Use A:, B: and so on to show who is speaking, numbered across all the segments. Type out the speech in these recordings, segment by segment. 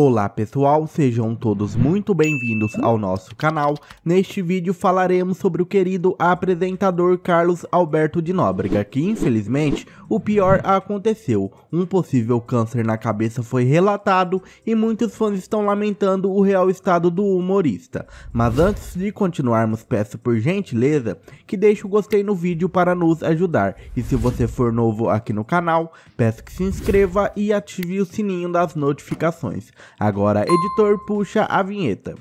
A: Olá pessoal, sejam todos muito bem-vindos ao nosso canal. Neste vídeo falaremos sobre o querido apresentador Carlos Alberto de Nóbrega, que infelizmente o pior aconteceu. Um possível câncer na cabeça foi relatado e muitos fãs estão lamentando o real estado do humorista. Mas antes de continuarmos, peço por gentileza que deixe o gostei no vídeo para nos ajudar. E se você for novo aqui no canal, peço que se inscreva e ative o sininho das notificações. Agora, editor, puxa a vinheta.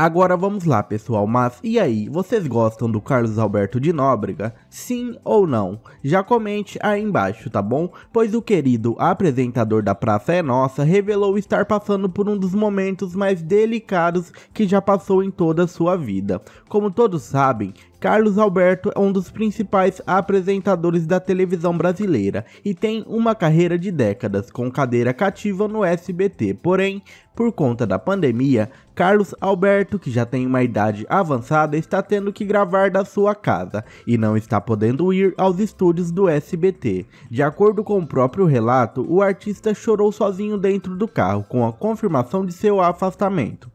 A: Agora vamos lá pessoal, mas e aí, vocês gostam do Carlos Alberto de Nóbrega? Sim ou não? Já comente aí embaixo, tá bom? Pois o querido apresentador da Praça é Nossa revelou estar passando por um dos momentos mais delicados que já passou em toda a sua vida. Como todos sabem, Carlos Alberto é um dos principais apresentadores da televisão brasileira e tem uma carreira de décadas com cadeira cativa no SBT. Porém, por conta da pandemia, Carlos Alberto, que já tem uma idade avançada, está tendo que gravar da sua casa e não está podendo ir aos estúdios do SBT. De acordo com o próprio relato, o artista chorou sozinho dentro do carro com a confirmação de seu afastamento.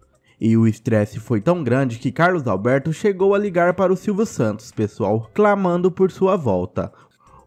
A: E o estresse foi tão grande que Carlos Alberto chegou a ligar para o Silvio Santos, pessoal, clamando por sua volta.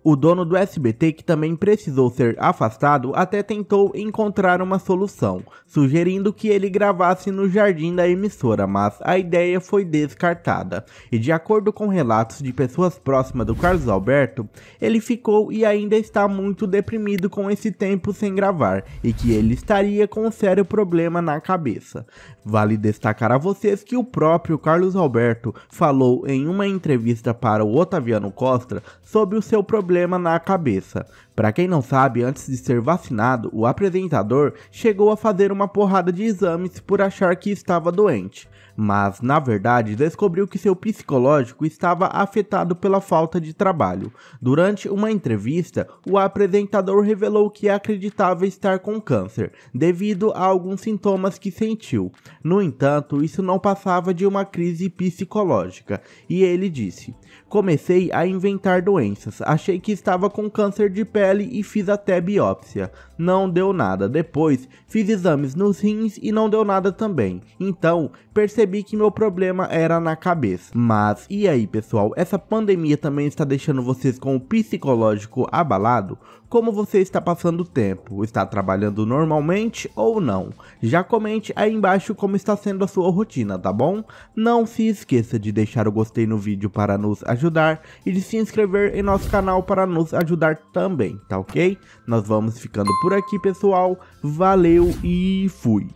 A: O dono do SBT, que também precisou ser afastado, até tentou encontrar uma solução, sugerindo que ele gravasse no jardim da emissora, mas a ideia foi descartada. E de acordo com relatos de pessoas próximas do Carlos Alberto, ele ficou e ainda está muito deprimido com esse tempo sem gravar e que ele estaria com um sério problema na cabeça. Vale destacar a vocês que o próprio Carlos Alberto falou em uma entrevista para o Otaviano Costa sobre o seu problema problema na cabeça. Para quem não sabe, antes de ser vacinado, o apresentador chegou a fazer uma porrada de exames por achar que estava doente, mas na verdade descobriu que seu psicológico estava afetado pela falta de trabalho. Durante uma entrevista, o apresentador revelou que acreditava estar com câncer devido a alguns sintomas que sentiu. No entanto, isso não passava de uma crise psicológica, e ele disse: "Comecei a inventar doenças. Achei que estava com câncer de pele pele e fiz até biópsia. Não deu nada. Depois, fiz exames nos rins e não deu nada também. Então, percebi que meu problema era na cabeça. Mas, e aí pessoal, essa pandemia também está deixando vocês com o psicológico abalado? Como você está passando o tempo? Está trabalhando normalmente ou não? Já comente aí embaixo como está sendo a sua rotina, tá bom? Não se esqueça de deixar o gostei no vídeo para nos ajudar e de se inscrever em nosso canal para nos ajudar também tá ok? Nós vamos ficando por aqui, pessoal. Valeu e fui!